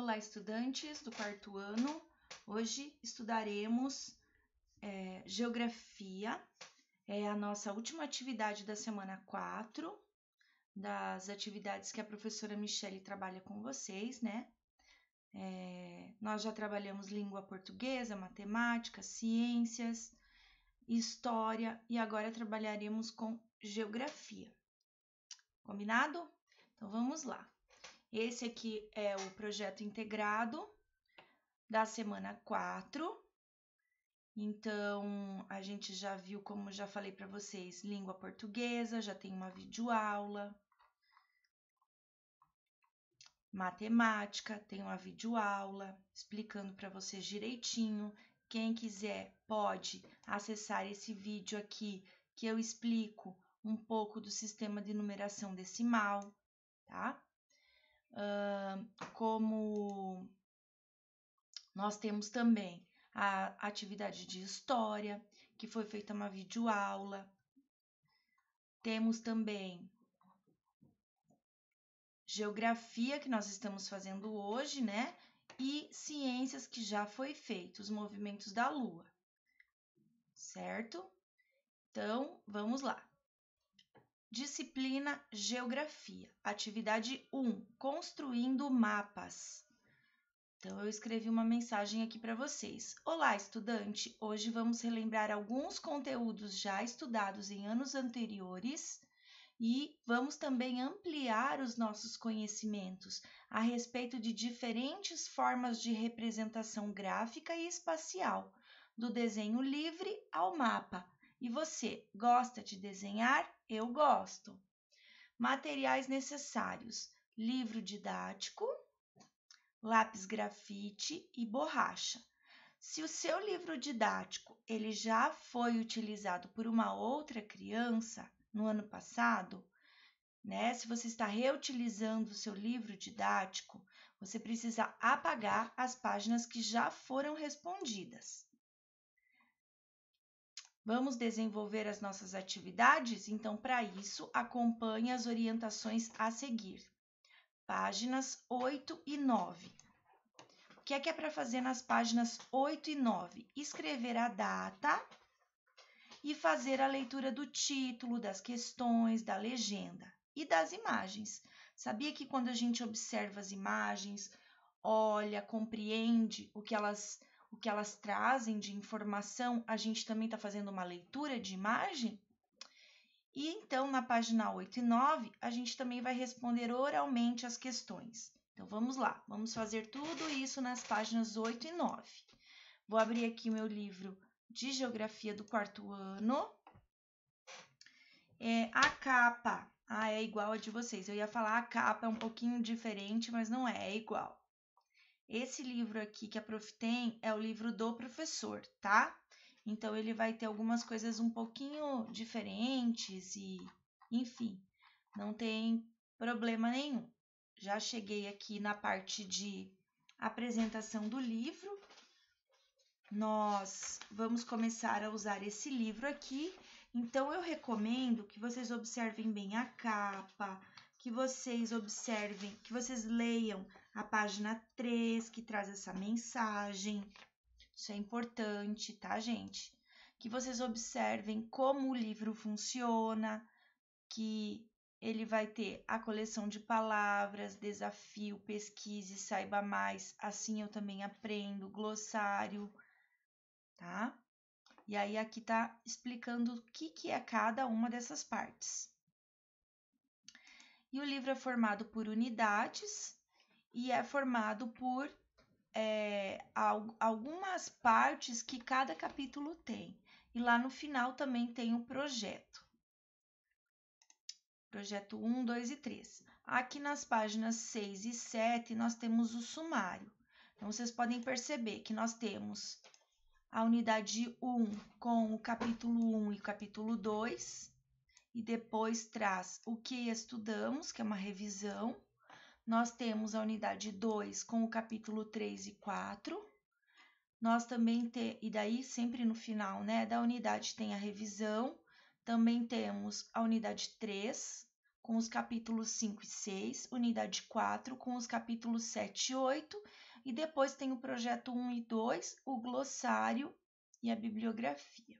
Olá, estudantes do quarto ano. Hoje estudaremos é, geografia, é a nossa última atividade da semana 4, das atividades que a professora Michele trabalha com vocês, né? É, nós já trabalhamos língua portuguesa, matemática, ciências, história e agora trabalharemos com geografia. Combinado? Então vamos lá. Esse aqui é o projeto integrado da semana 4. Então, a gente já viu, como já falei para vocês, língua portuguesa, já tem uma videoaula. Matemática, tem uma videoaula explicando para vocês direitinho. Quem quiser pode acessar esse vídeo aqui que eu explico um pouco do sistema de numeração decimal, tá? como nós temos também a atividade de história, que foi feita uma videoaula. Temos também geografia, que nós estamos fazendo hoje, né? E ciências, que já foi feito, os movimentos da Lua, certo? Então, vamos lá. Disciplina Geografia, atividade 1, construindo mapas. Então eu escrevi uma mensagem aqui para vocês. Olá, estudante. Hoje vamos relembrar alguns conteúdos já estudados em anos anteriores e vamos também ampliar os nossos conhecimentos a respeito de diferentes formas de representação gráfica e espacial, do desenho livre ao mapa. E você, gosta de desenhar? Eu gosto. Materiais necessários: livro didático, lápis grafite e borracha. Se o seu livro didático ele já foi utilizado por uma outra criança no ano passado, né? Se você está reutilizando o seu livro didático, você precisa apagar as páginas que já foram respondidas. Vamos desenvolver as nossas atividades? Então, para isso, acompanhe as orientações a seguir. Páginas 8 e 9. O que é que é para fazer nas páginas 8 e 9? Escrever a data e fazer a leitura do título, das questões, da legenda e das imagens. Sabia que quando a gente observa as imagens, olha, compreende o que elas o que elas trazem de informação, a gente também está fazendo uma leitura de imagem. E então, na página 8 e 9, a gente também vai responder oralmente as questões. Então, vamos lá, vamos fazer tudo isso nas páginas 8 e 9. Vou abrir aqui meu livro de Geografia do quarto ano. É, a capa ah, é igual a de vocês. Eu ia falar a capa é um pouquinho diferente, mas não é, é igual. Esse livro aqui que a Prof tem é o livro do professor, tá? Então ele vai ter algumas coisas um pouquinho diferentes e, enfim, não tem problema nenhum. Já cheguei aqui na parte de apresentação do livro. Nós vamos começar a usar esse livro aqui. Então eu recomendo que vocês observem bem a capa, que vocês observem, que vocês leiam a página 3 que traz essa mensagem. Isso é importante, tá, gente? Que vocês observem como o livro funciona, que ele vai ter a coleção de palavras, desafio, pesquise, saiba mais, assim eu também aprendo, glossário, tá? E aí aqui tá explicando o que, que é cada uma dessas partes. E o livro é formado por unidades, e é formado por é, algumas partes que cada capítulo tem. E lá no final também tem o projeto. Projeto 1, 2 e 3. Aqui nas páginas 6 e 7 nós temos o sumário. Então vocês podem perceber que nós temos a unidade 1 com o capítulo 1 e o capítulo 2, e depois traz o que estudamos, que é uma revisão, nós temos a unidade 2 com o capítulo 3 e 4. Nós também te, e daí sempre no final, né, da unidade tem a revisão. Também temos a unidade 3 com os capítulos 5 e 6, unidade 4 com os capítulos 7 e 8, e depois tem o projeto 1 e 2, o glossário e a bibliografia.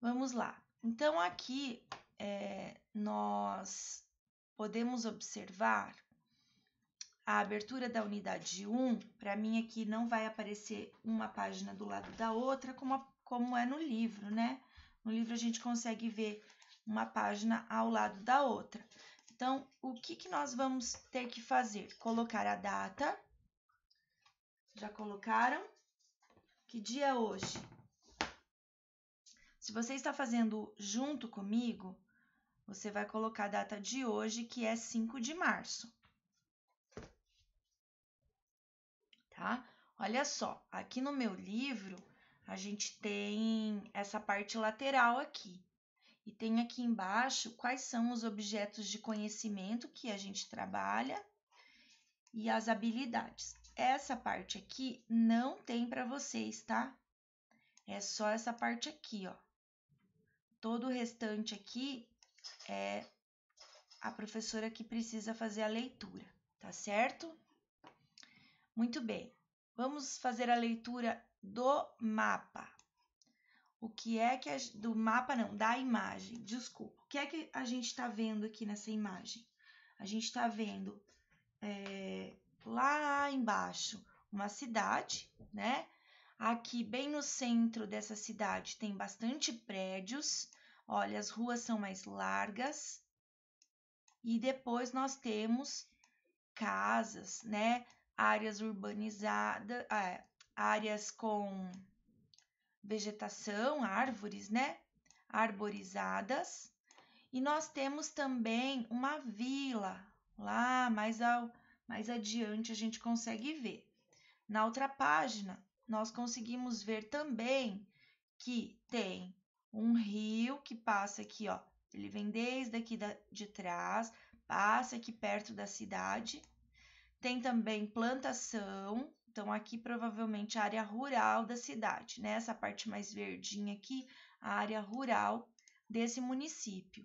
Vamos lá. Então, aqui é, nós podemos observar a abertura da unidade 1. Para mim, aqui não vai aparecer uma página do lado da outra, como, a, como é no livro, né? No livro a gente consegue ver uma página ao lado da outra. Então, o que, que nós vamos ter que fazer? Colocar a data. Já colocaram? Que dia é hoje? Se você está fazendo junto comigo, você vai colocar a data de hoje, que é 5 de março. Tá? Olha só, aqui no meu livro a gente tem essa parte lateral aqui. E tem aqui embaixo quais são os objetos de conhecimento que a gente trabalha e as habilidades. Essa parte aqui não tem para vocês, tá? É só essa parte aqui, ó. Todo o restante aqui é a professora que precisa fazer a leitura, tá certo? Muito bem, vamos fazer a leitura do mapa. O que é que a, do mapa não, da imagem, desculpa. O que é que a gente está vendo aqui nessa imagem? A gente está vendo é, lá embaixo uma cidade, né? Aqui bem no centro dessa cidade tem bastante prédios Olha, as ruas são mais largas e depois nós temos casas, né? Áreas urbanizadas, ah, é, áreas com vegetação, árvores, né? Arborizadas. E nós temos também uma vila lá mais, ao, mais adiante a gente consegue ver. Na outra página, nós conseguimos ver também que tem um rio que passa aqui, ó. Ele vem desde aqui da, de trás, passa aqui perto da cidade. Tem também plantação, então aqui provavelmente a área rural da cidade, né? Essa parte mais verdinha aqui, a área rural desse município.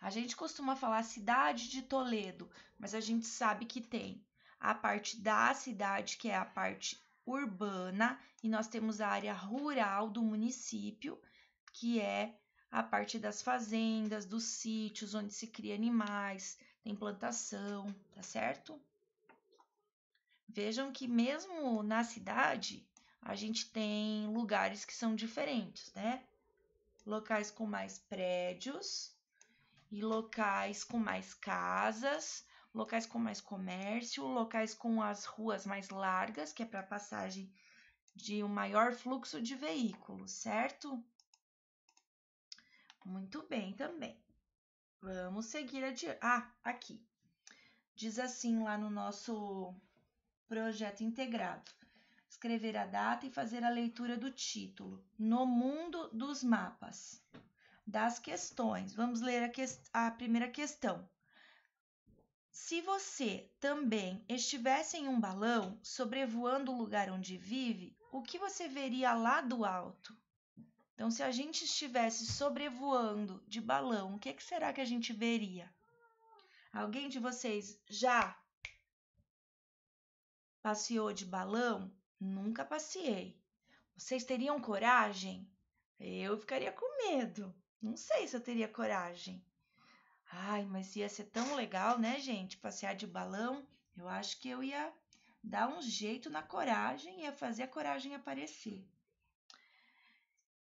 A gente costuma falar cidade de Toledo, mas a gente sabe que tem a parte da cidade, que é a parte urbana e nós temos a área rural do município, que é a parte das fazendas, dos sítios onde se cria animais, tem plantação, tá certo? Vejam que mesmo na cidade, a gente tem lugares que são diferentes, né? Locais com mais prédios e locais com mais casas locais com mais comércio, locais com as ruas mais largas, que é para passagem de um maior fluxo de veículos, certo? Muito bem também. Vamos seguir adiante. Ah, aqui. Diz assim lá no nosso projeto integrado: escrever a data e fazer a leitura do título. No mundo dos mapas, das questões. Vamos ler a, que... a primeira questão. Se você também estivesse em um balão sobrevoando o lugar onde vive, o que você veria lá do alto? Então, se a gente estivesse sobrevoando de balão, o que, é que será que a gente veria? Alguém de vocês já passeou de balão? Nunca passei. Vocês teriam coragem? Eu ficaria com medo. Não sei se eu teria coragem. Ai, mas ia ser tão legal, né, gente? Passear de balão. Eu acho que eu ia dar um jeito na coragem, ia fazer a coragem aparecer.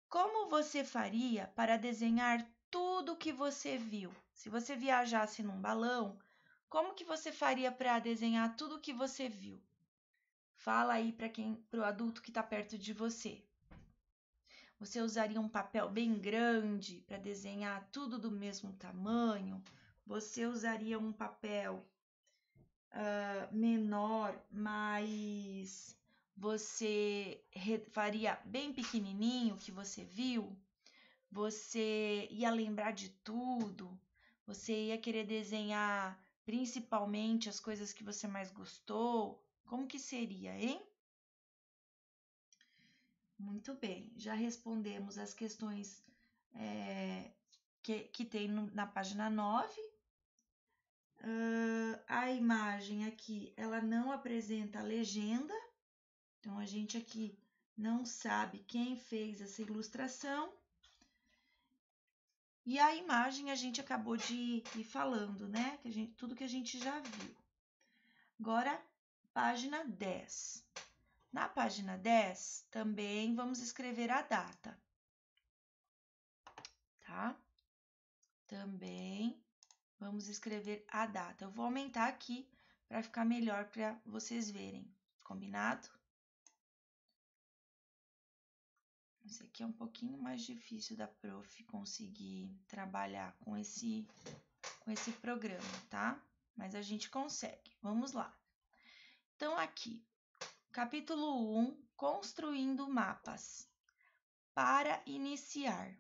Como você faria para desenhar tudo o que você viu? Se você viajasse num balão, como que você faria para desenhar tudo o que você viu? Fala aí para quem, para o adulto que está perto de você. Você usaria um papel bem grande para desenhar tudo do mesmo tamanho? Você usaria um papel uh, menor, mas você faria bem pequenininho o que você viu? Você ia lembrar de tudo? Você ia querer desenhar principalmente as coisas que você mais gostou? Como que seria, hein? Muito bem, já respondemos as questões é, que, que tem no, na página 9. Uh, ah, a imagem aqui, ela não apresenta legenda, então a gente aqui não sabe quem fez essa ilustração. E a imagem a gente acabou de ir falando, né? Que gente, tudo que a gente já viu. Agora, página 10. Na página 10, também vamos escrever a data, tá? Também vamos escrever a data. Eu vou aumentar aqui para ficar melhor para vocês verem, combinado? Esse aqui é um pouquinho mais difícil da prof conseguir trabalhar com esse, com esse programa, tá? Mas a gente consegue. Vamos lá. Então, aqui, Capítulo 1 Construindo Mapas. Para iniciar,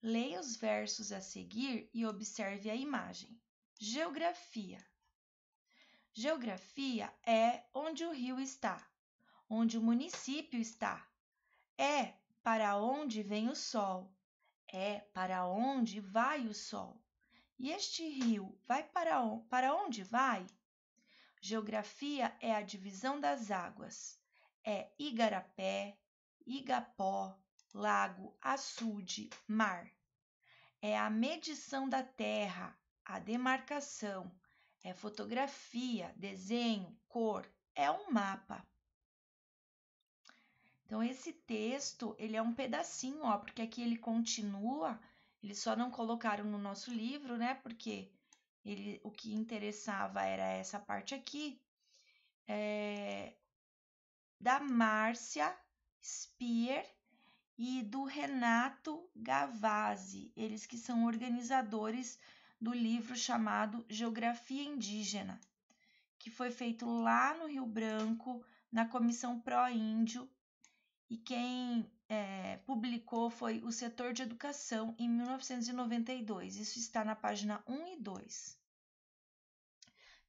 leia os versos a seguir e observe a imagem. Geografia: Geografia é onde o rio está, onde o município está. É para onde vem o sol, é para onde vai o sol. E este rio vai para, para onde vai? Geografia é a divisão das águas. É igarapé, igapó, lago, açude, mar. É a medição da terra, a demarcação. É fotografia, desenho, cor. É um mapa. Então esse texto, ele é um pedacinho, ó, porque aqui ele continua, eles só não colocaram no nosso livro, né? Porque ele, o que interessava era essa parte aqui, é, da Márcia Spear e do Renato Gavazzi, eles que são organizadores do livro chamado Geografia Indígena, que foi feito lá no Rio Branco, na Comissão Pró-Índio, e quem é, publicou foi o setor de educação em 1992. Isso está na página 1 e 2.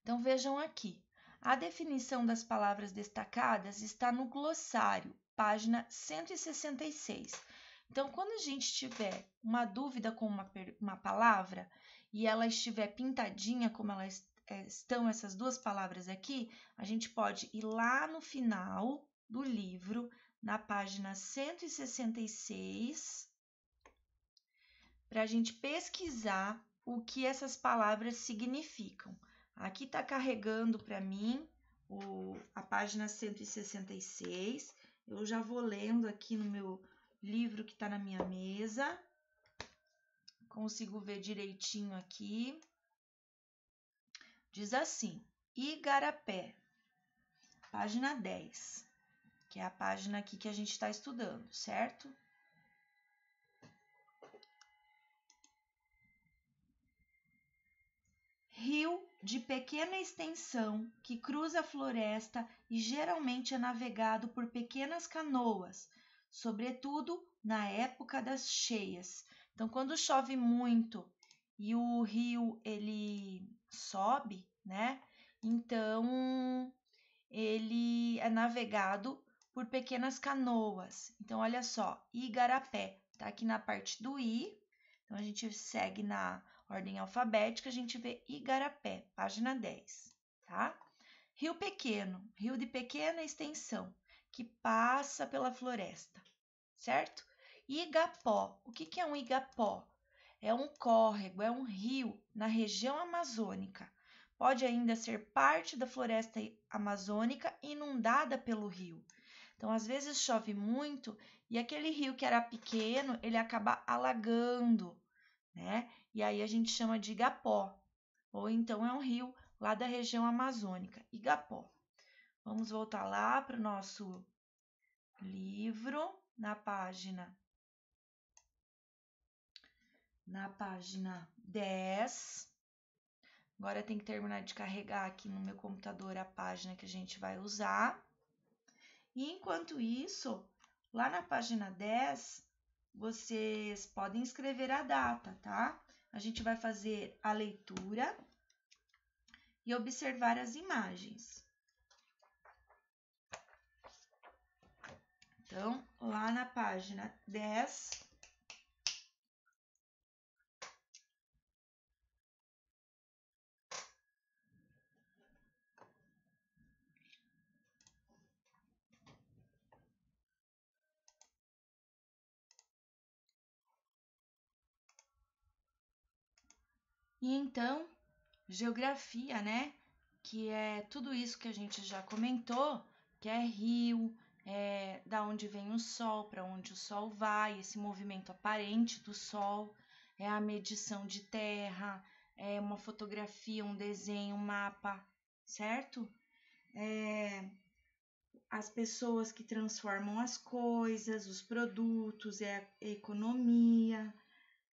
Então vejam aqui. A definição das palavras destacadas está no glossário, página 166. Então, quando a gente tiver uma dúvida com uma, uma palavra e ela estiver pintadinha, como elas eh, estão essas duas palavras aqui, a gente pode ir lá no final do livro na página 166, para a gente pesquisar o que essas palavras significam. Aqui está carregando para mim o, a página 166. Eu já vou lendo aqui no meu livro que está na minha mesa. Consigo ver direitinho aqui. Diz assim: Igarapé, página 10 que é a página aqui que a gente está estudando, certo? Rio de pequena extensão que cruza a floresta e geralmente é navegado por pequenas canoas, sobretudo na época das cheias. Então, quando chove muito e o rio ele sobe, né? Então ele é navegado por pequenas canoas. Então, olha só, igarapé, tá aqui na parte do i. Então, a gente segue na ordem alfabética, a gente vê igarapé, página 10, tá? Rio pequeno, rio de pequena extensão, que passa pela floresta, certo? Igapó, o que, que é um igapó? É um córrego, é um rio na região amazônica. Pode ainda ser parte da floresta amazônica inundada pelo rio. Então, às vezes chove muito e aquele rio que era pequeno, ele acaba alagando, né? E aí a gente chama de igapó, ou então é um rio lá da região amazônica, igapó. Vamos voltar lá para o nosso livro, na página na página 10. Agora tem que terminar de carregar aqui no meu computador a página que a gente vai usar. E enquanto isso, lá na página 10, vocês podem escrever a data, tá? A gente vai fazer a leitura e observar as imagens. Então, lá na página 10, E então, geografia, né? Que é tudo isso que a gente já comentou, que é rio, é da onde vem o sol, para onde o sol vai, esse movimento aparente do sol, é a medição de terra, é uma fotografia, um desenho, um mapa, certo? É, as pessoas que transformam as coisas, os produtos, é a economia,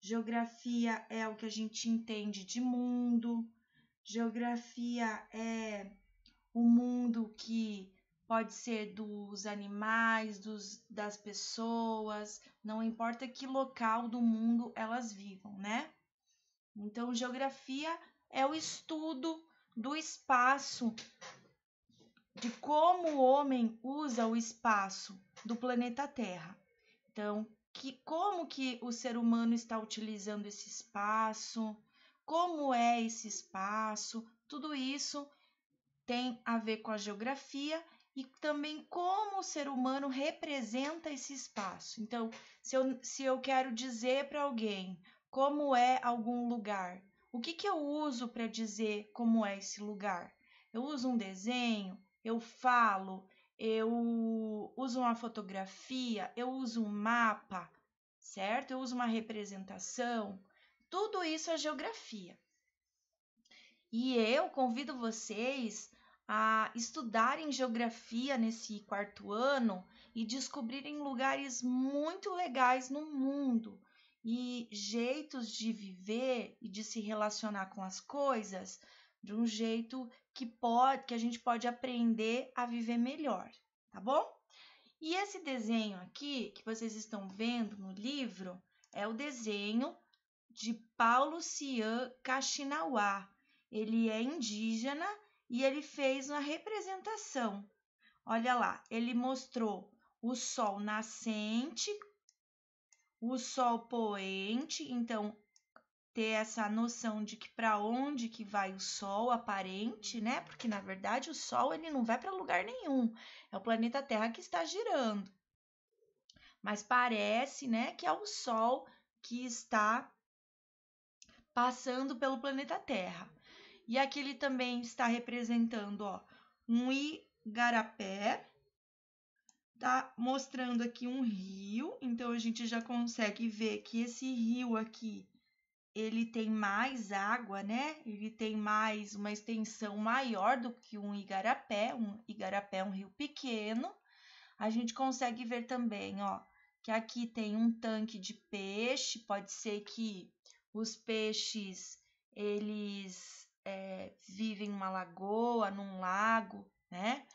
Geografia é o que a gente entende de mundo. Geografia é o mundo que pode ser dos animais, dos, das pessoas, não importa que local do mundo elas vivam, né? Então, geografia é o estudo do espaço, de como o homem usa o espaço do planeta Terra. Então, que como que o ser humano está utilizando esse espaço, como é esse espaço, tudo isso tem a ver com a geografia e também como o ser humano representa esse espaço. Então, se eu, se eu quero dizer para alguém como é algum lugar, o que, que eu uso para dizer como é esse lugar? Eu uso um desenho, eu falo, eu uso uma fotografia, eu uso um mapa, certo? Eu uso uma representação. Tudo isso é geografia. E eu convido vocês a estudarem geografia nesse quarto ano e descobrirem lugares muito legais no mundo e jeitos de viver e de se relacionar com as coisas de um jeito que pode, que a gente pode aprender a viver melhor, tá bom? E esse desenho aqui que vocês estão vendo no livro é o desenho de Paulo Cian Kaxinawa. Ele é indígena e ele fez uma representação. Olha lá, ele mostrou o sol nascente, o sol poente, então ter essa noção de que para onde que vai o Sol aparente, né? Porque na verdade o Sol ele não vai para lugar nenhum. É o planeta Terra que está girando. Mas parece, né, que é o Sol que está passando pelo planeta Terra. E aqui ele também está representando, ó, um igarapé, tá mostrando aqui um rio, então a gente já consegue ver que esse rio aqui ele tem mais água, né? Ele tem mais uma extensão maior do que um igarapé, um igarapé é um rio pequeno. A gente consegue ver também, ó, que aqui tem um tanque de peixe, pode ser que os peixes eles é, vivem numa lagoa, num lago, né?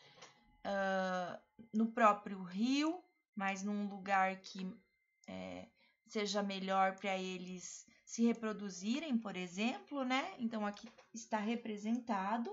Uh, no próprio rio, mas num lugar que é, seja melhor para eles se reproduzirem, por exemplo, né? Então aqui está representado.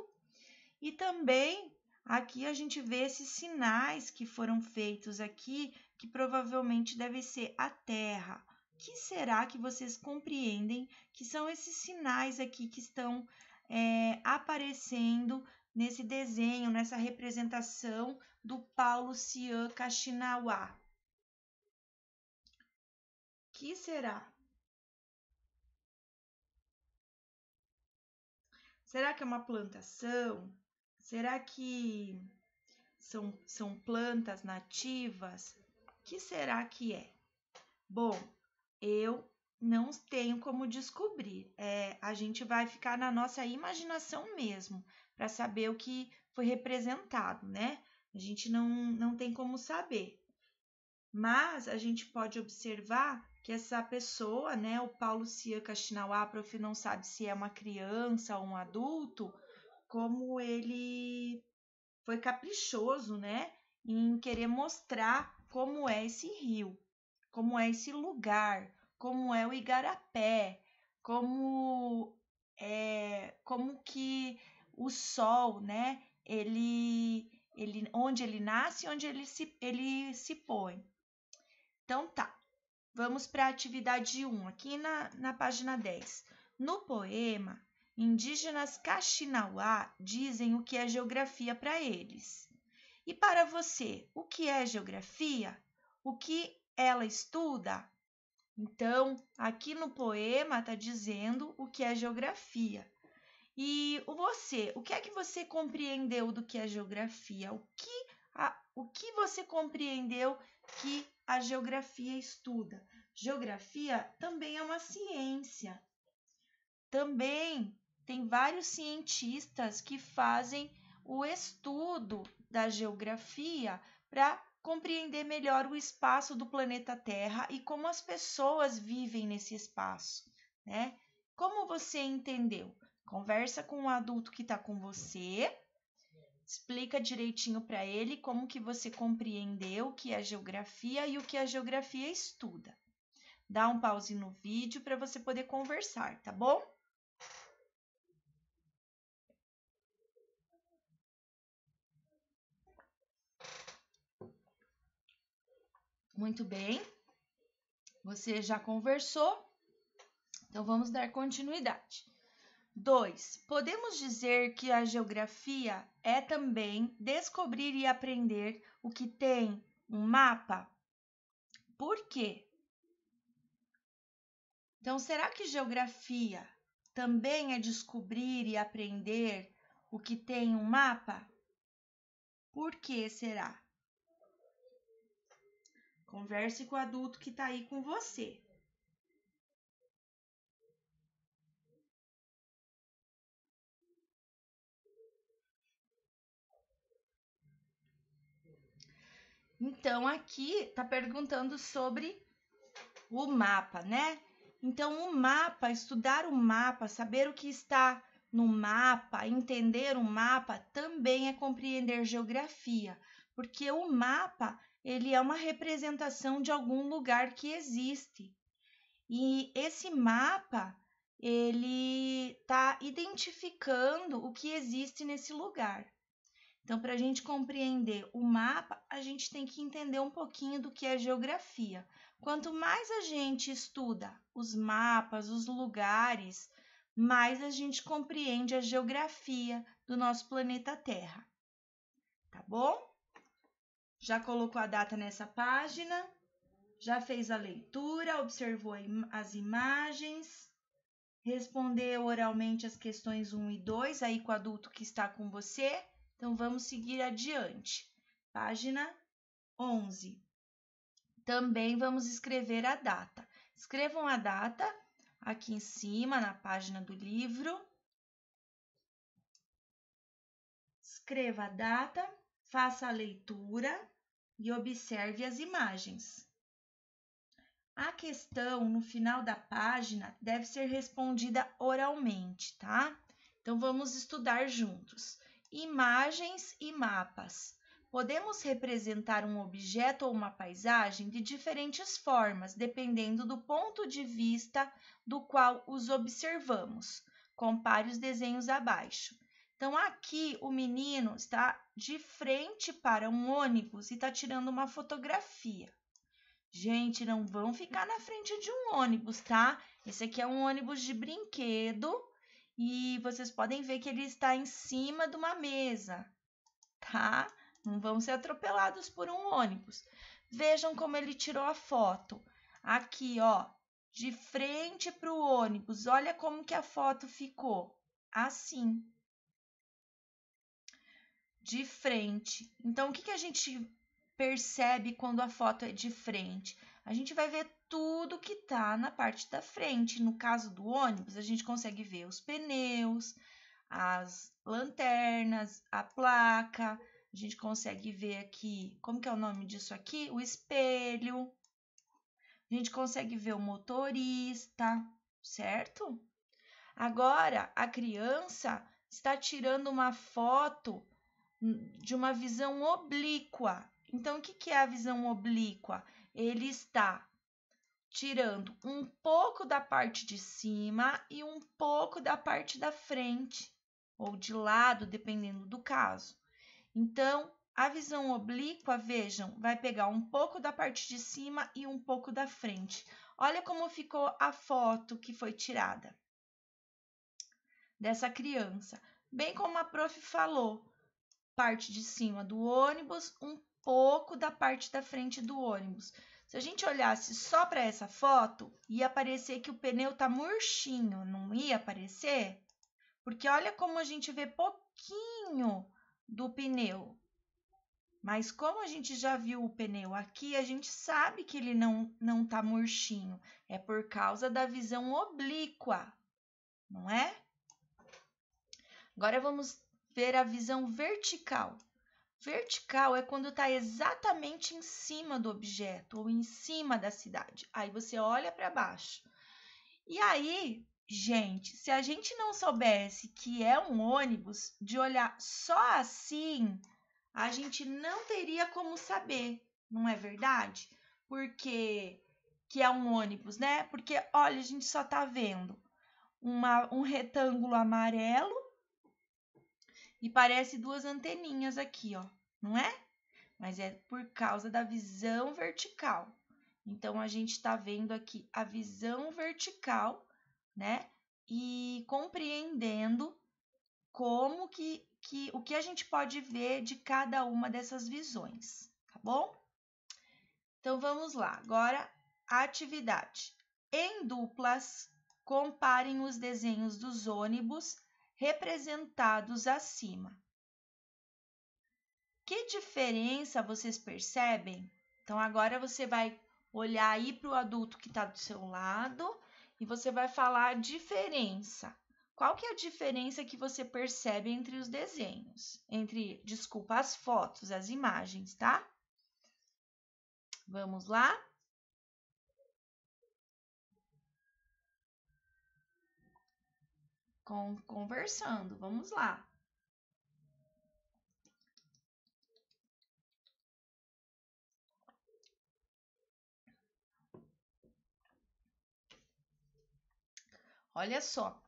E também aqui a gente vê esses sinais que foram feitos aqui, que provavelmente deve ser a Terra. Que será que vocês compreendem que são esses sinais aqui que estão é, aparecendo nesse desenho, nessa representação do Paulo Cian Kashinawa? Que será? Será que é uma plantação? Será que são, são plantas nativas? O que será que é? Bom, eu não tenho como descobrir. É, a gente vai ficar na nossa imaginação mesmo para saber o que foi representado, né? A gente não, não tem como saber. Mas a gente pode observar que essa pessoa, né, o Paulo Cia Kaxinawa, a prof não sabe se é uma criança ou um adulto, como ele foi caprichoso, né, em querer mostrar como é esse rio, como é esse lugar, como é o igarapé, como é, como que o sol, né, ele ele onde ele nasce, onde ele se ele se põe. Então tá, vamos para a atividade 1, aqui na, na página 10. No poema, indígenas Caxinauá dizem o que é geografia para eles. E para você, o que é geografia? O que ela estuda? Então, aqui no poema está dizendo o que é geografia. E você, o que é que você compreendeu do que é geografia? O que, a, o que você compreendeu que a geografia estuda. Geografia também é uma ciência. Também tem vários cientistas que fazem o estudo da geografia para compreender melhor o espaço do planeta Terra e como as pessoas vivem nesse espaço, né? Como você entendeu? Conversa com o adulto que está com você Explica direitinho para ele como que você compreendeu o que é geografia e o que a geografia estuda. Dá um pause no vídeo para você poder conversar, tá bom? Muito bem. Você já conversou? Então vamos dar continuidade. 2. Podemos dizer que a geografia é também descobrir e aprender o que tem um mapa? Por quê? Então, será que geografia também é descobrir e aprender o que tem um mapa? Por que será? Converse com o adulto que está aí com você. Então aqui tá perguntando sobre o mapa, né? Então o mapa, estudar o mapa, saber o que está no mapa, entender o mapa também é compreender geografia, porque o mapa ele é uma representação de algum lugar que existe. E esse mapa ele está identificando o que existe nesse lugar. Então, para a gente compreender o mapa, a gente tem que entender um pouquinho do que é geografia. Quanto mais a gente estuda os mapas, os lugares, mais a gente compreende a geografia do nosso planeta Terra. Tá bom? Já colocou a data nessa página? Já fez a leitura, observou as imagens, respondeu oralmente as questões 1 e 2 aí com o adulto que está com você? Então vamos seguir adiante. Página 11. Também vamos escrever a data. Escrevam a data aqui em cima na página do livro. Escreva a data, faça a leitura e observe as imagens. A questão no final da página deve ser respondida oralmente, tá? Então vamos estudar juntos. Imagens e mapas. Podemos representar um objeto ou uma paisagem de diferentes formas, dependendo do ponto de vista do qual os observamos. Compare os desenhos abaixo. Então, aqui o menino está de frente para um ônibus e está tirando uma fotografia. Gente, não vão ficar na frente de um ônibus, tá? Esse aqui é um ônibus de brinquedo e vocês podem ver que ele está em cima de uma mesa, tá? Não vão ser atropelados por um ônibus. Vejam como ele tirou a foto. Aqui, ó, de frente para o ônibus. Olha como que a foto ficou. Assim. De frente. Então, o que, que a gente percebe quando a foto é de frente? a gente vai ver tudo que está na parte da frente. No caso do ônibus, a gente consegue ver os pneus, as lanternas, a placa, a gente consegue ver aqui, como que é o nome disso aqui? O espelho. A gente consegue ver o motorista, certo? Agora, a criança está tirando uma foto de uma visão oblíqua. Então, o que é a visão oblíqua? ele está tirando um pouco da parte de cima e um pouco da parte da frente ou de lado, dependendo do caso. Então, a visão oblíqua, vejam, vai pegar um pouco da parte de cima e um pouco da frente. Olha como ficou a foto que foi tirada dessa criança. Bem como a prof falou, parte de cima do ônibus, um pouco da parte da frente do ônibus. Se a gente olhasse só para essa foto, ia aparecer que o pneu tá murchinho, não ia aparecer? Porque olha como a gente vê pouquinho do pneu. Mas como a gente já viu o pneu aqui, a gente sabe que ele não, não tá murchinho. É por causa da visão oblíqua, não é? Agora vamos ver a visão vertical. Vertical é quando está exatamente em cima do objeto ou em cima da cidade. Aí você olha para baixo. E aí, gente, se a gente não soubesse que é um ônibus, de olhar só assim, a gente não teria como saber, não é verdade? Porque que é um ônibus, né? Porque olha, a gente só tá vendo uma, um retângulo amarelo e parece duas anteninhas aqui, ó, não é? Mas é por causa da visão vertical. Então, a gente está vendo aqui a visão vertical, né? E compreendendo como que, que o que a gente pode ver de cada uma dessas visões, tá bom? Então vamos lá. Agora a atividade. Em duplas, comparem os desenhos dos ônibus representados acima. Que diferença vocês percebem? Então, agora você vai olhar aí para o adulto que está do seu lado e você vai falar a diferença. Qual que é a diferença que você percebe entre os desenhos? Entre, desculpa, as fotos, as imagens, tá? Vamos lá? Con conversando. Vamos lá. Olha só.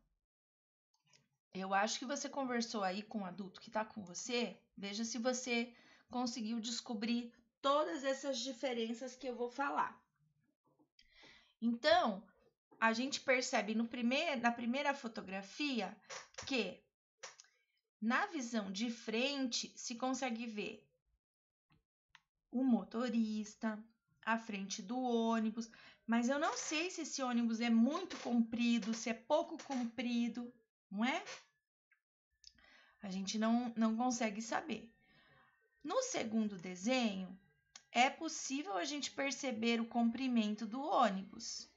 Eu acho que você conversou aí com o um adulto que está com você. Veja se você conseguiu descobrir todas essas diferenças que eu vou falar. Então, a gente percebe no primeir, na primeira fotografia que na visão de frente se consegue ver o motorista, à frente do ônibus, mas eu não sei se esse ônibus é muito comprido, se é pouco comprido, não é? A gente não, não consegue saber. No segundo desenho, é possível a gente perceber o comprimento do ônibus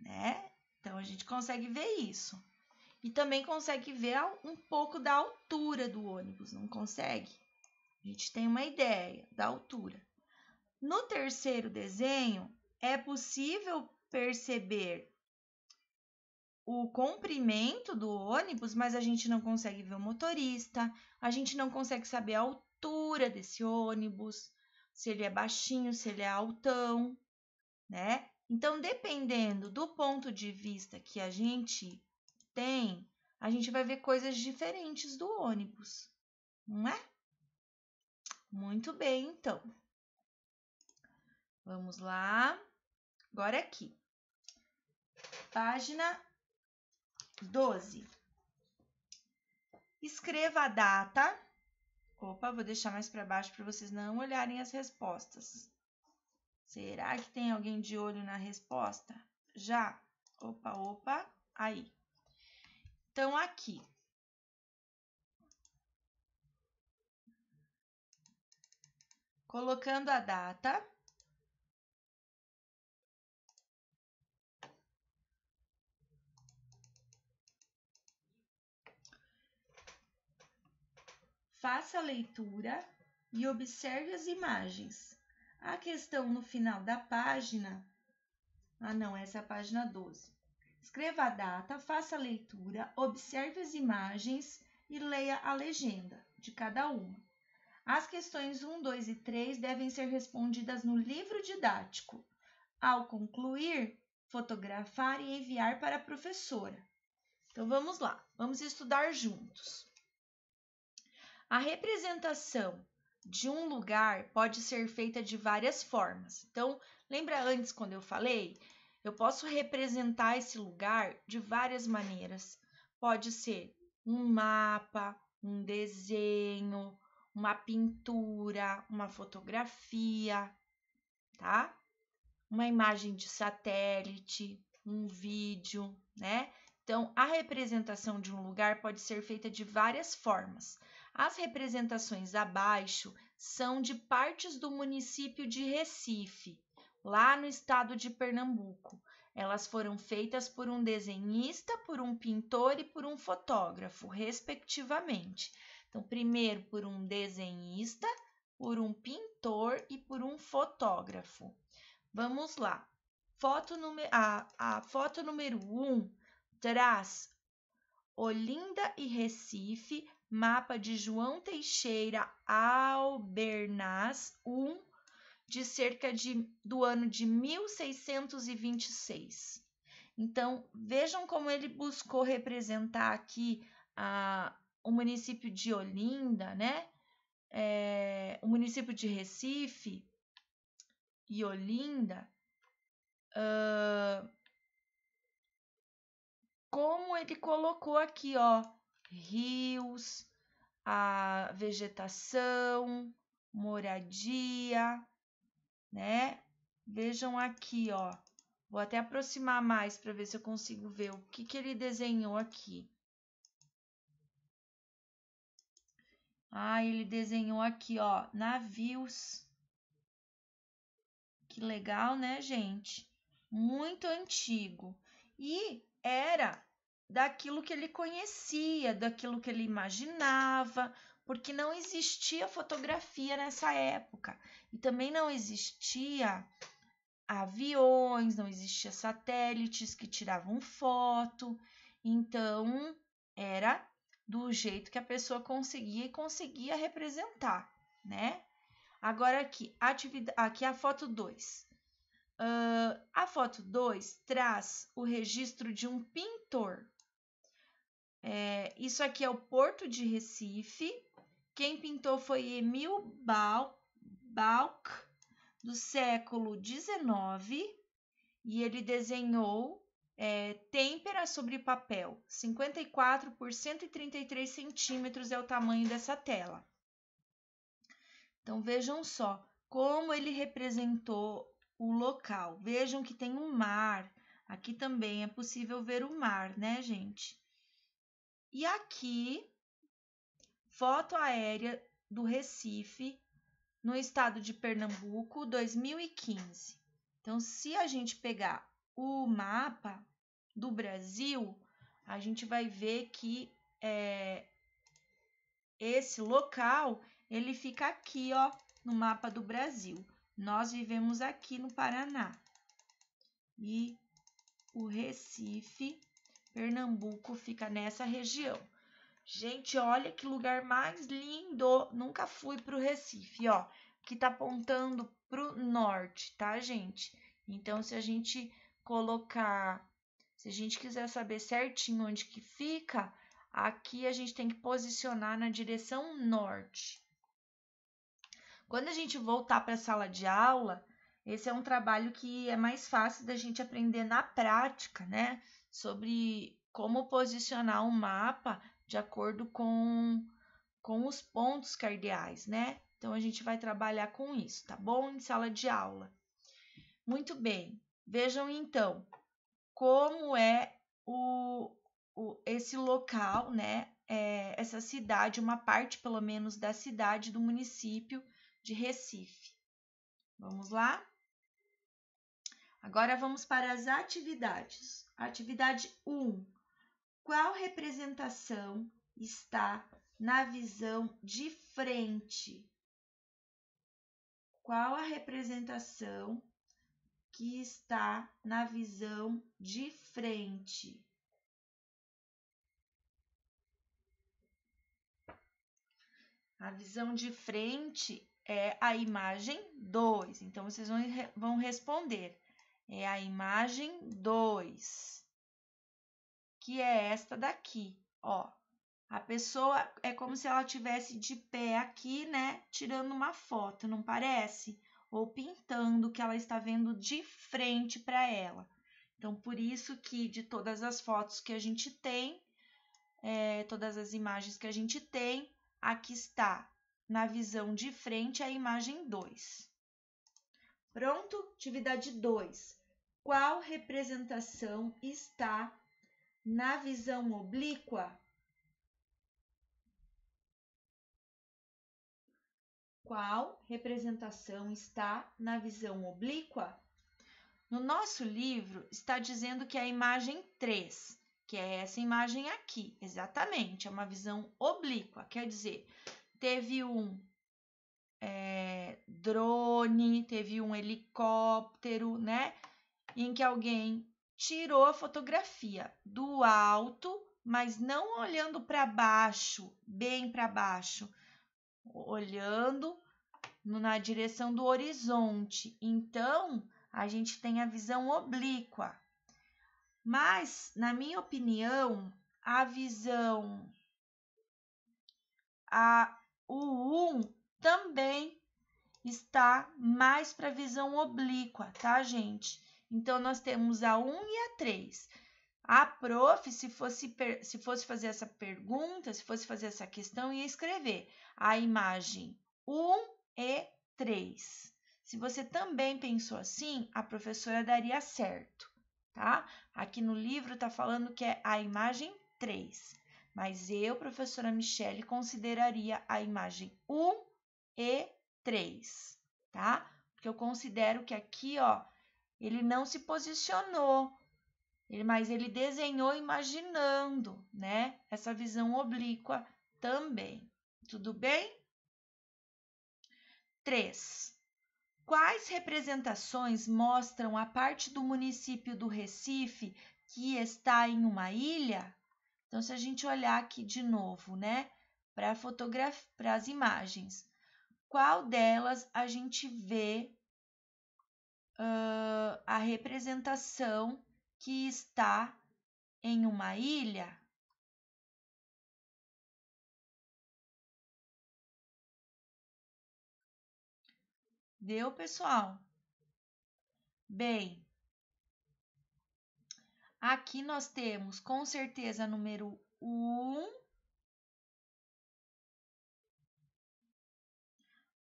né? Então a gente consegue ver isso. E também consegue ver um pouco da altura do ônibus, não consegue? A gente tem uma ideia da altura. No terceiro desenho, é possível perceber o comprimento do ônibus, mas a gente não consegue ver o motorista, a gente não consegue saber a altura desse ônibus, se ele é baixinho, se ele é altão, né? Então, dependendo do ponto de vista que a gente tem, a gente vai ver coisas diferentes do ônibus, não é? Muito bem, então. Vamos lá. Agora aqui. Página 12. Escreva a data. Opa, vou deixar mais para baixo para vocês não olharem as respostas. Será que tem alguém de olho na resposta? Já. Opa, opa, aí. Então, aqui. Colocando a data. Faça a leitura e observe as imagens. A questão no final da página. Ah, não, essa é a página 12. Escreva a data, faça a leitura, observe as imagens e leia a legenda de cada uma. As questões 1, 2 e 3 devem ser respondidas no livro didático. Ao concluir, fotografar e enviar para a professora. Então vamos lá, vamos estudar juntos. A representação de um lugar pode ser feita de várias formas. Então, lembra antes quando eu falei? Eu posso representar esse lugar de várias maneiras. Pode ser um mapa, um desenho, uma pintura, uma fotografia, tá? Uma imagem de satélite, um vídeo, né? Então, a representação de um lugar pode ser feita de várias formas. As representações abaixo são de partes do município de Recife, lá no estado de Pernambuco. Elas foram feitas por um desenhista, por um pintor e por um fotógrafo, respectivamente. Então, primeiro por um desenhista, por um pintor e por um fotógrafo. Vamos lá. Foto número, a, a foto número 1 um traz Olinda e Recife mapa de João Teixeira Albernaz I, de cerca de, do ano de 1626. Então, vejam como ele buscou representar aqui a, o município de Olinda, né? É, o município de Recife e Olinda. Uh, como ele colocou aqui, ó, rios, a vegetação, moradia, né? Vejam aqui, ó. Vou até aproximar mais para ver se eu consigo ver o que, que ele desenhou aqui. Ah, ele desenhou aqui, ó, navios. Que legal, né, gente? Muito antigo. E era daquilo que ele conhecia, daquilo que ele imaginava, porque não existia fotografia nessa época e também não existia aviões, não existia satélites que tiravam foto, então era do jeito que a pessoa conseguia e conseguia representar, né? Agora aqui, atividade, aqui a foto 2. Uh, a foto 2 traz o registro de um pintor é, isso aqui é o Porto de Recife. Quem pintou foi Emil Balk, do século XIX, e ele desenhou é, têmpera sobre papel. 54 por 133 centímetros é o tamanho dessa tela. Então vejam só como ele representou o local. Vejam que tem um mar. Aqui também é possível ver o mar, né, gente? E aqui, foto aérea do Recife, no estado de Pernambuco, 2015. Então, se a gente pegar o mapa do Brasil, a gente vai ver que é, esse local ele fica aqui, ó, no mapa do Brasil. Nós vivemos aqui no Paraná. E o Recife Pernambuco fica nessa região. Gente, olha que lugar mais lindo. Nunca fui para o Recife, ó. Que tá apontando pro norte, tá, gente? Então, se a gente colocar, se a gente quiser saber certinho onde que fica, aqui a gente tem que posicionar na direção norte. Quando a gente voltar para a sala de aula, esse é um trabalho que é mais fácil da gente aprender na prática, né? sobre como posicionar o mapa de acordo com, com os pontos cardeais, né? Então a gente vai trabalhar com isso, tá bom? Em sala de aula. Muito bem. Vejam então como é o, o esse local, né? É, essa cidade, uma parte pelo menos da cidade do município de Recife. Vamos lá? Agora vamos para as atividades. Atividade 1. Qual representação está na visão de frente? Qual a representação que está na visão de frente? A visão de frente é a imagem 2. Então, vocês vão, vão responder. É a imagem 2, que é esta daqui, ó. A pessoa é como se ela tivesse de pé aqui, né, tirando uma foto, não parece? Ou pintando que ela está vendo de frente para ela. Então, por isso que de todas as fotos que a gente tem, é, todas as imagens que a gente tem, aqui está na visão de frente a imagem 2. Pronto? Atividade 2. Qual representação está na visão oblíqua? Qual representação está na visão oblíqua? No nosso livro está dizendo que é a imagem 3, que é essa imagem aqui, exatamente, é uma visão oblíqua, quer dizer, teve um é, drone, teve um helicóptero, né? em que alguém tirou a fotografia do alto, mas não olhando para baixo, bem para baixo, olhando na direção do horizonte. Então, a gente tem a visão oblíqua. Mas, na minha opinião, a visão a o 1 também está mais para a visão oblíqua, tá, gente? Então, nós temos a 1 e a 3. A prof, se fosse, se fosse fazer essa pergunta, se fosse fazer essa questão, ia escrever a imagem 1 e 3. Se você também pensou assim, a professora daria certo, tá? Aqui no livro está falando que é a imagem 3, mas eu, professora Michele, consideraria a imagem 1 e 3, tá? Porque eu considero que aqui, ó, ele não se posicionou, mas ele desenhou imaginando, né? Essa visão oblíqua também. Tudo bem? 3. Quais representações mostram a parte do município do Recife que está em uma ilha? Então, se a gente olhar aqui de novo, né, para para as imagens, qual delas a gente vê representação que está em uma ilha. Deu, pessoal? Bem, aqui nós temos com certeza número 1. Um.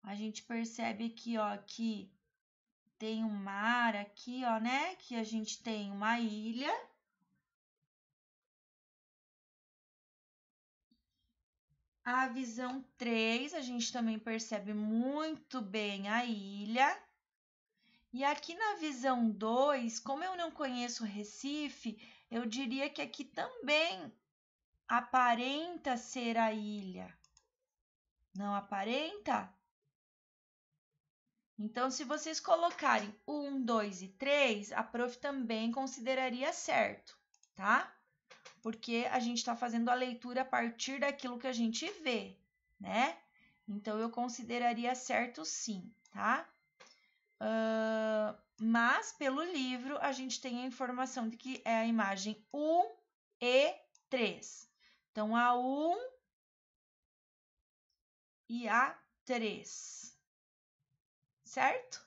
A gente percebe aqui, ó, que tem um mar aqui, ó, né? Que a gente tem uma ilha. A visão 3, a gente também percebe muito bem a ilha. E aqui na visão 2, como eu não conheço Recife, eu diria que aqui também aparenta ser a ilha. Não aparenta? Então, se vocês colocarem 1, 2 e 3, a prof também consideraria certo, tá? Porque a gente está fazendo a leitura a partir daquilo que a gente vê, né? Então, eu consideraria certo sim, tá? Uh, mas, pelo livro, a gente tem a informação de que é a imagem 1 e 3. Então, a 1 e a 3 certo?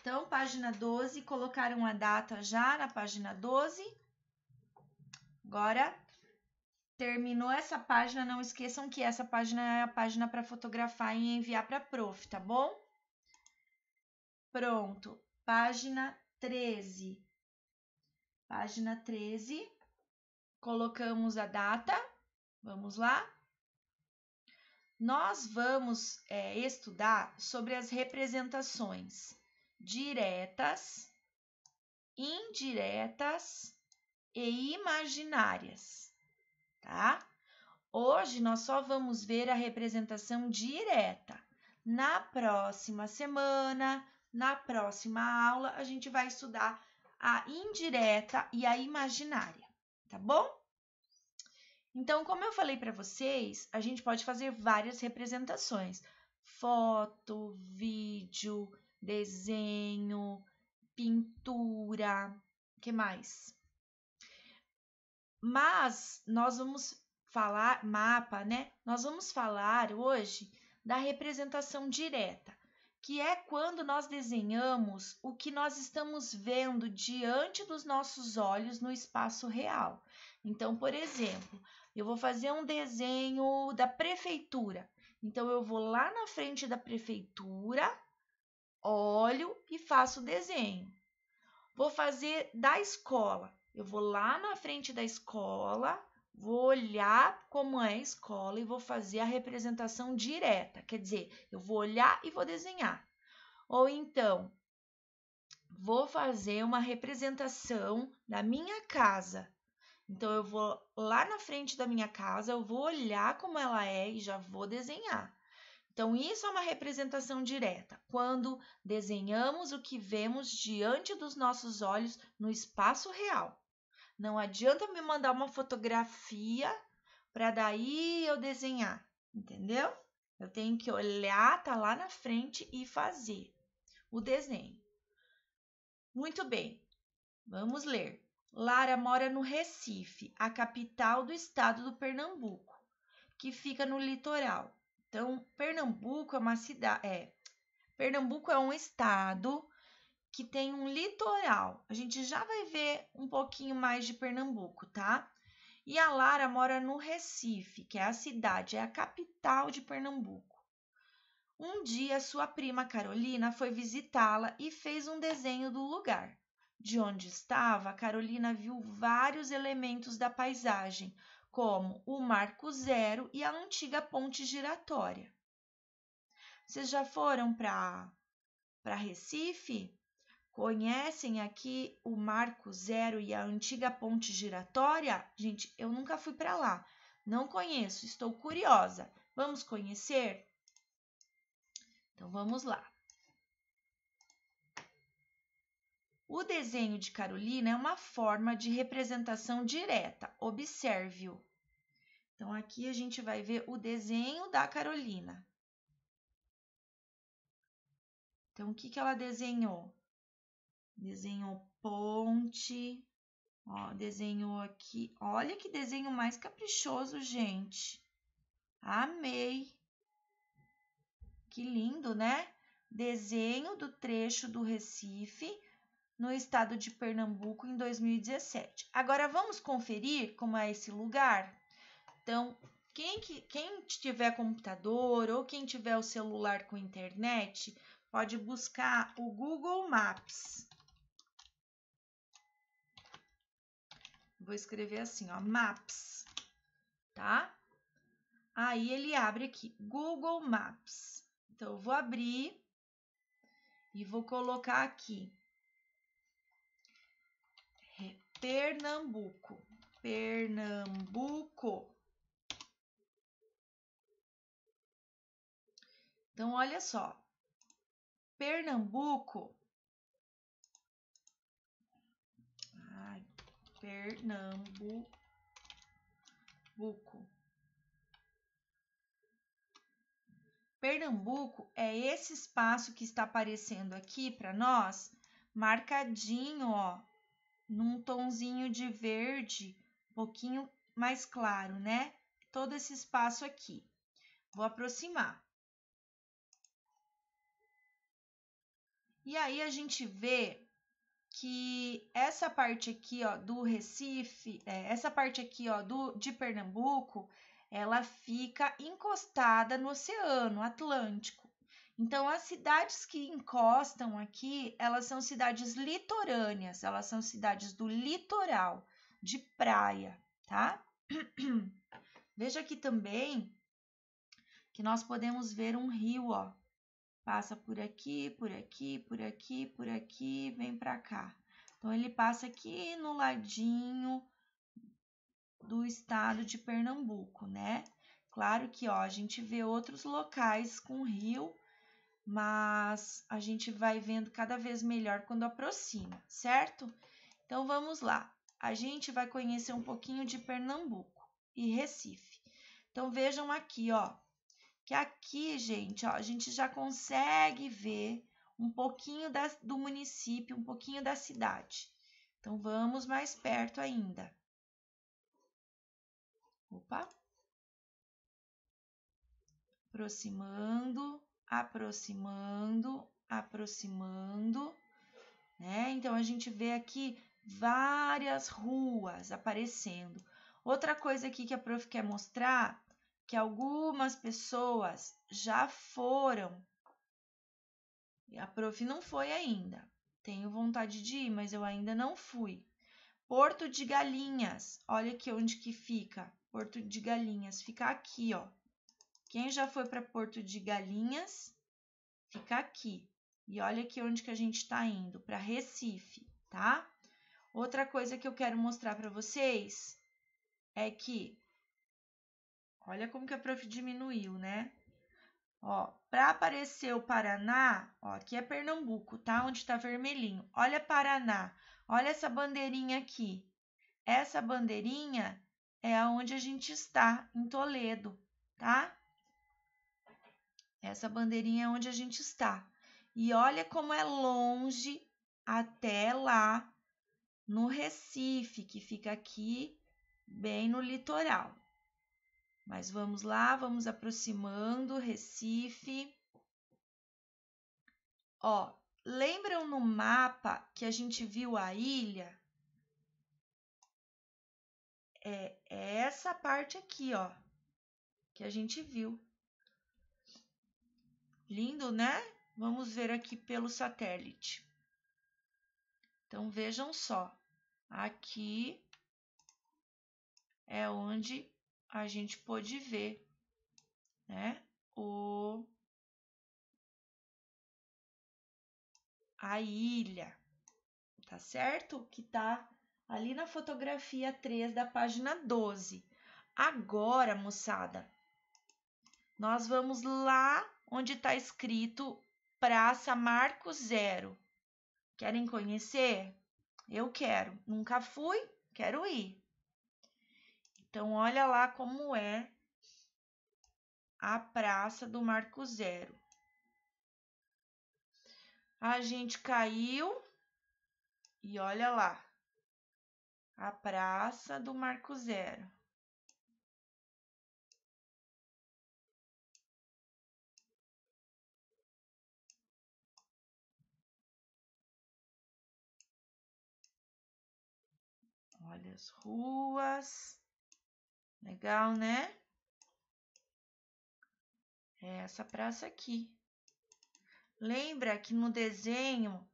Então, página 12, colocaram a data já na página 12. Agora, terminou essa página, não esqueçam que essa página é a página para fotografar e enviar para a prof, tá bom? Pronto, página 13. Página 13, colocamos a data, vamos lá. Nós vamos é, estudar sobre as representações diretas, indiretas e imaginárias, tá? Hoje nós só vamos ver a representação direta. Na próxima semana, na próxima aula, a gente vai estudar a indireta e a imaginária, tá bom? Então, como eu falei para vocês, a gente pode fazer várias representações: foto, vídeo, desenho, pintura, que mais? Mas nós vamos falar mapa, né? Nós vamos falar hoje da representação direta, que é quando nós desenhamos o que nós estamos vendo diante dos nossos olhos no espaço real. Então, por exemplo, eu vou fazer um desenho da prefeitura. Então, eu vou lá na frente da prefeitura, olho e faço o desenho. Vou fazer da escola. Eu vou lá na frente da escola, vou olhar como é a escola e vou fazer a representação direta. Quer dizer, eu vou olhar e vou desenhar. Ou então, vou fazer uma representação da minha casa. Então eu vou lá na frente da minha casa, eu vou olhar como ela é e já vou desenhar. Então isso é uma representação direta, quando desenhamos o que vemos diante dos nossos olhos no espaço real. Não adianta me mandar uma fotografia para daí eu desenhar, entendeu? Eu tenho que olhar, tá lá na frente e fazer o desenho. Muito bem. Vamos ler. Lara mora no Recife, a capital do estado do Pernambuco, que fica no litoral. Então, Pernambuco é uma cidade. É, Pernambuco é um estado que tem um litoral. A gente já vai ver um pouquinho mais de Pernambuco, tá? E a Lara mora no Recife, que é a cidade, é a capital de Pernambuco. Um dia, sua prima Carolina foi visitá-la e fez um desenho do lugar. De onde estava, Carolina viu vários elementos da paisagem, como o Marco Zero e a antiga ponte giratória. Vocês já foram para para Recife? Conhecem aqui o Marco Zero e a antiga ponte giratória? Gente, eu nunca fui para lá. Não conheço, estou curiosa. Vamos conhecer? Então vamos lá. O desenho de Carolina é uma forma de representação direta, observe-o. Então, aqui a gente vai ver o desenho da Carolina. Então, o que, que ela desenhou? Desenhou ponte, ó, desenhou aqui. Olha que desenho mais caprichoso, gente. Amei! Que lindo, né? Desenho do trecho do Recife no estado de Pernambuco em 2017. Agora vamos conferir como é esse lugar? Então, quem, que, quem tiver computador ou quem tiver o celular com internet, pode buscar o Google Maps. Vou escrever assim, ó, Maps, tá? Aí ele abre aqui, Google Maps. Então, eu vou abrir e vou colocar aqui Pernambuco. Pernambuco. Então, olha só. Pernambuco. Ai, Pernambuco. Pernambuco é esse espaço que está aparecendo aqui para nós, marcadinho, ó, num tonzinho de verde, um pouquinho mais claro, né? Todo esse espaço aqui. Vou aproximar. E aí a gente vê que essa parte aqui, ó, do Recife, é, essa parte aqui, ó, do, de Pernambuco, ela fica encostada no Oceano Atlântico. Então, as cidades que encostam aqui, elas são cidades litorâneas, elas são cidades do litoral, de praia, tá? Veja aqui também que nós podemos ver um rio, ó. Passa por aqui, por aqui, por aqui, por aqui, vem para cá. Então, ele passa aqui no ladinho do estado de Pernambuco, né? Claro que, ó, a gente vê outros locais com rio mas a gente vai vendo cada vez melhor quando aproxima, certo? Então vamos lá. A gente vai conhecer um pouquinho de Pernambuco e Recife. Então vejam aqui, ó, que aqui, gente, ó, a gente já consegue ver um pouquinho da, do município, um pouquinho da cidade. Então vamos mais perto ainda. Opa. Aproximando aproximando, aproximando, né? Então a gente vê aqui várias ruas aparecendo. Outra coisa aqui que a prof quer mostrar que algumas pessoas já foram. E a prof não foi ainda. Tenho vontade de ir, mas eu ainda não fui. Porto de Galinhas. Olha aqui onde que fica. Porto de Galinhas fica aqui, ó. Quem já foi para Porto de Galinhas, fica aqui. E olha aqui onde que a gente está indo, para Recife, tá? Outra coisa que eu quero mostrar para vocês é que olha como que a prof diminuiu, né? Ó, para aparecer o Paraná, ó, aqui é Pernambuco, tá? Onde está vermelhinho. Olha Paraná. Olha essa bandeirinha aqui. Essa bandeirinha é aonde a gente está, em Toledo, tá? Essa bandeirinha é onde a gente está. E olha como é longe até lá no Recife, que fica aqui bem no litoral. Mas vamos lá, vamos aproximando Recife. Ó, lembram no mapa que a gente viu a ilha? É essa parte aqui, ó, que a gente viu. Lindo, né? Vamos ver aqui pelo satélite. Então vejam só, aqui é onde a gente pôde ver, né? O a ilha, tá certo? Que tá ali na fotografia 3 da página 12. Agora, moçada, nós vamos lá onde está escrito Praça Marco Zero. Querem conhecer? Eu quero. Nunca fui, quero ir. Então, olha lá como é a Praça do Marco Zero. A gente caiu e olha lá a Praça do Marco Zero. Olha as ruas. Legal, né? É essa praça aqui. Lembra que no desenho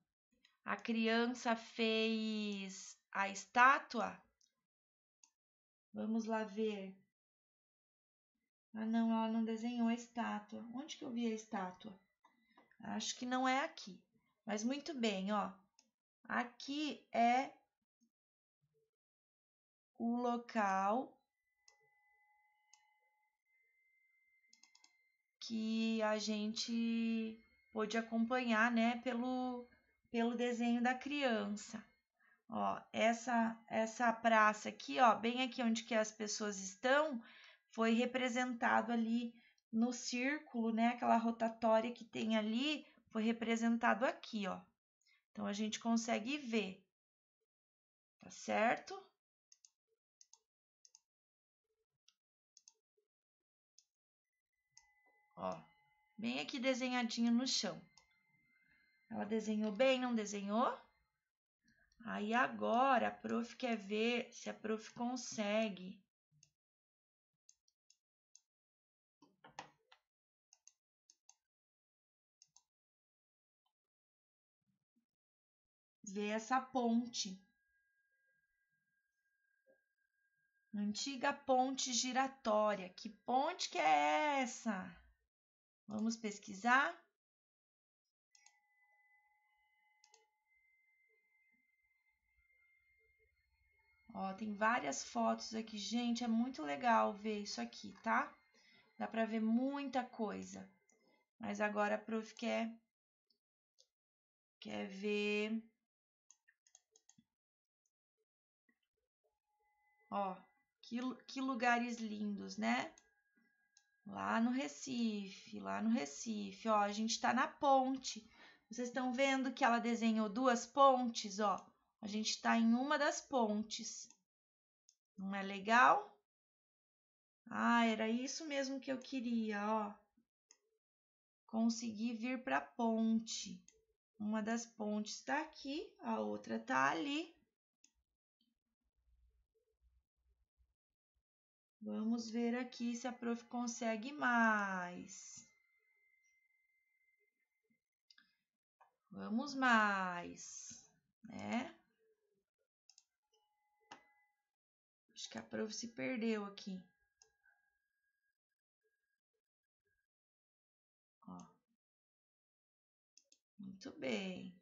a criança fez a estátua? Vamos lá ver. Ah, não, ela não desenhou a estátua. Onde que eu vi a estátua? Acho que não é aqui. Mas muito bem, ó. Aqui é o local que a gente pôde acompanhar, né, pelo, pelo desenho da criança. Ó, essa essa praça aqui, ó, bem aqui onde que as pessoas estão, foi representado ali no círculo, né, aquela rotatória que tem ali, foi representado aqui, ó. Então a gente consegue ver. Tá certo? Ó, bem aqui desenhadinho no chão. Ela desenhou bem, não desenhou? Aí agora a prof quer ver se a prof consegue ver essa ponte. Antiga ponte giratória. Que ponte que é essa? Vamos pesquisar. Ó, tem várias fotos aqui, gente, é muito legal ver isso aqui, tá? Dá pra ver muita coisa. Mas agora a prof quer, quer ver... Ó, que, que lugares lindos, né? Lá no Recife, lá no Recife, ó, a gente tá na ponte. Vocês estão vendo que ela desenhou duas pontes, ó. A gente tá em uma das pontes. Não é legal? Ah, era isso mesmo que eu queria, ó. Consegui vir para a ponte. Uma das pontes está aqui, a outra tá ali. Vamos ver aqui se a prof consegue mais. Vamos mais, né? Acho que a prof se perdeu aqui. Ó. Muito bem.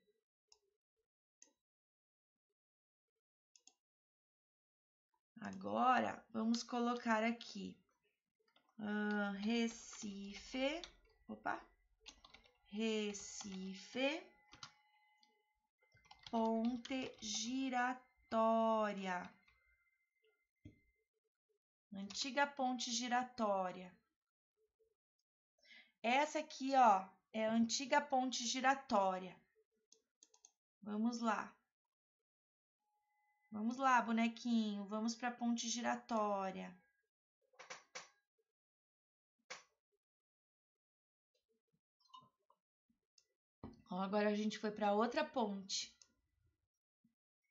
Agora, vamos colocar aqui uh, Recife, opa, Recife, ponte giratória, antiga ponte giratória. Essa aqui, ó, é a antiga ponte giratória. Vamos lá. Vamos lá, bonequinho, vamos para a ponte giratória. Ó, agora a gente foi para outra ponte.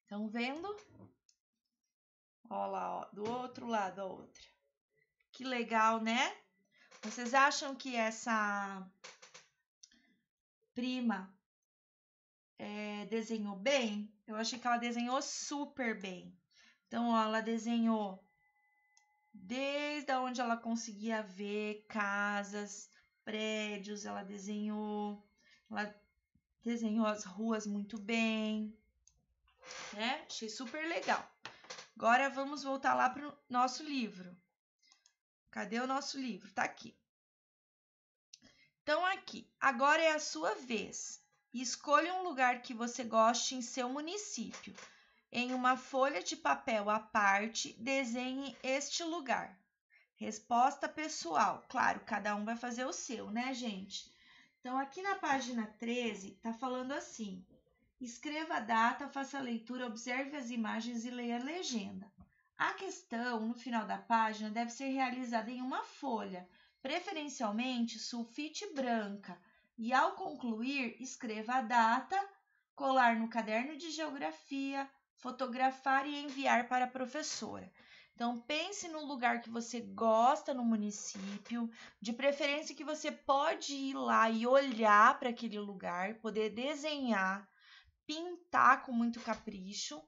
Estão vendo? Olha lá, ó, do outro lado a outra. Que legal, né? Vocês acham que essa prima é, desenhou bem? Eu achei que ela desenhou super bem. Então, ó, ela desenhou desde onde ela conseguia ver casas, prédios, ela desenhou, ela desenhou as ruas muito bem, né? Achei super legal. Agora vamos voltar lá para o nosso livro. Cadê o nosso livro? Tá aqui. Então, aqui. Agora é a sua vez e escolha um lugar que você goste em seu município. Em uma folha de papel à parte, desenhe este lugar. Resposta pessoal. Claro, cada um vai fazer o seu, né, gente? Então, aqui na página 13, tá falando assim: escreva a data, faça a leitura, observe as imagens e leia a legenda. A questão, no final da página, deve ser realizada em uma folha, preferencialmente sulfite branca e, ao concluir, escreva a data, colar no caderno de geografia, fotografar e enviar para a professora. Então, pense no lugar que você gosta no município, de preferência que você pode ir lá e olhar para aquele lugar, poder desenhar, pintar com muito capricho.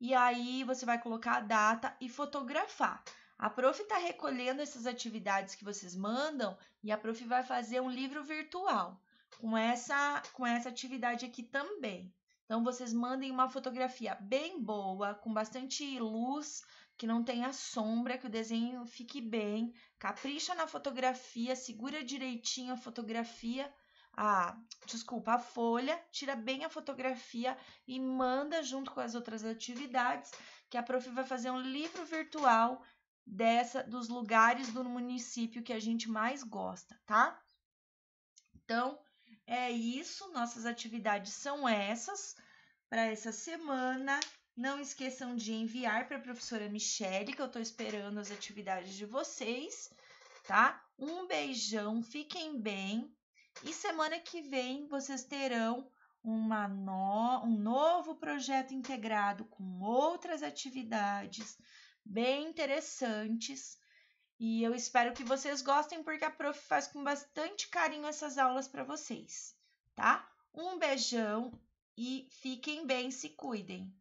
E aí você vai colocar a data e fotografar. A prof está recolhendo essas atividades que vocês mandam e a prof vai fazer um livro virtual com essa, com essa atividade aqui também. Então, vocês mandem uma fotografia bem boa, com bastante luz, que não tenha sombra, que o desenho fique bem. Capricha na fotografia, segura direitinho a fotografia, a, desculpa, a folha, tira bem a fotografia e manda junto com as outras atividades, que a prof vai fazer um livro virtual dessa dos lugares do município que a gente mais gosta, tá? Então, é isso, nossas atividades são essas para essa semana. Não esqueçam de enviar para a professora Michele, que eu estou esperando as atividades de vocês, tá? Um beijão, fiquem bem. E semana que vem vocês terão uma no... um novo projeto integrado com outras atividades bem interessantes. E eu espero que vocês gostem, porque a prof faz com bastante carinho essas aulas para vocês, tá? Um beijão e fiquem bem, se cuidem.